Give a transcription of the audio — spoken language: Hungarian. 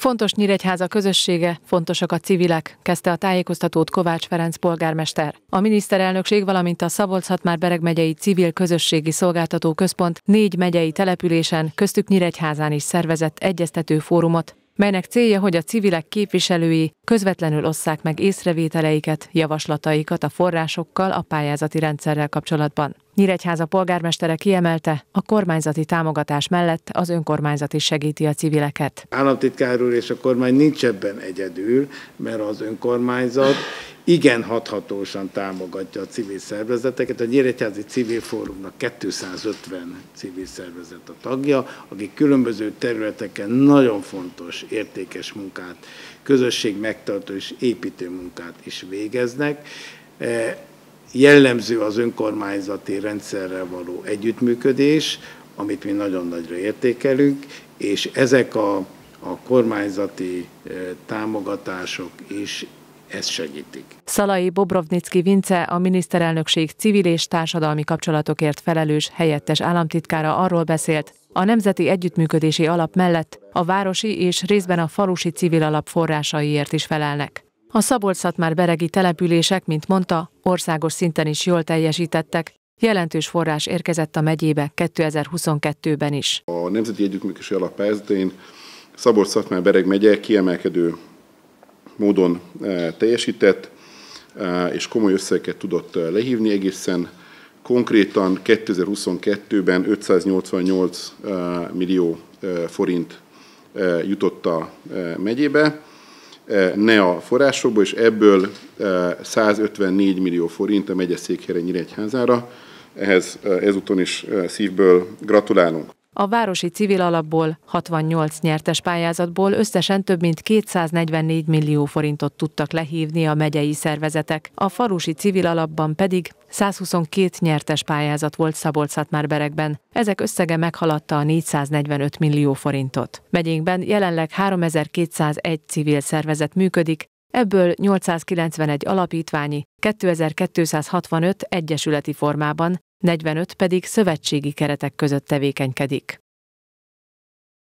Fontos Nyíregyháza közössége, fontosak a civilek, kezdte a tájékoztatót Kovács Ferenc polgármester. A miniszterelnökség, valamint a szabolcs bereg megyei civil közösségi szolgáltató központ négy megyei településen, köztük Nyíregyházán is szervezett egyeztető fórumot, melynek célja, hogy a civilek képviselői közvetlenül osszák meg észrevételeiket, javaslataikat a forrásokkal a pályázati rendszerrel kapcsolatban. Nyíregyháza polgármestere kiemelte, a kormányzati támogatás mellett az önkormányzat is segíti a civileket. Államtitkár úr és a kormány nincs ebben egyedül, mert az önkormányzat igen hathatósan támogatja a civil szervezeteket. A Nyíregyházi Civil Fórumnak 250 civil szervezet a tagja, akik különböző területeken nagyon fontos, értékes munkát, közösség megtartó és építő munkát is végeznek. E, jellemző az önkormányzati rendszerrel való együttműködés, amit mi nagyon nagyra értékelünk, és ezek a, a kormányzati e, támogatások is ezt segítik. Szalai Bobrovnicki Vince, a miniszterelnökség civil és társadalmi kapcsolatokért felelős helyettes államtitkára arról beszélt, a Nemzeti Együttműködési Alap mellett a városi és részben a falusi civil alap forrásaiért is felelnek. A szabolcs-szatmár-beregi települések, mint mondta, országos szinten is jól teljesítettek, Jelentős forrás érkezett a megyébe 2022-ben is. A Nemzeti Együttműködési Alap pályázatén Szabolcs-Szatmár-Bereg megye kiemelkedő módon eh, teljesített, eh, és komoly összeget tudott eh, lehívni egészen konkrétan 2022-ben 588 millió forint jutott a megyébe, ne a forrásokból, és ebből 154 millió forint a megyeszékhelyre Nyíregyházára. Ehhez ezúton is szívből gratulálunk a városi civil alapból 68 nyertes pályázatból összesen több mint 244 millió forintot tudtak lehívni a megyei szervezetek, a falusi civil alapban pedig 122 nyertes pályázat volt szabolcs berekben ezek összege meghaladta a 445 millió forintot. Megyénkben jelenleg 3201 civil szervezet működik, ebből 891 alapítványi, 2265 egyesületi formában, 45 pedig szövetségi keretek között tevékenykedik.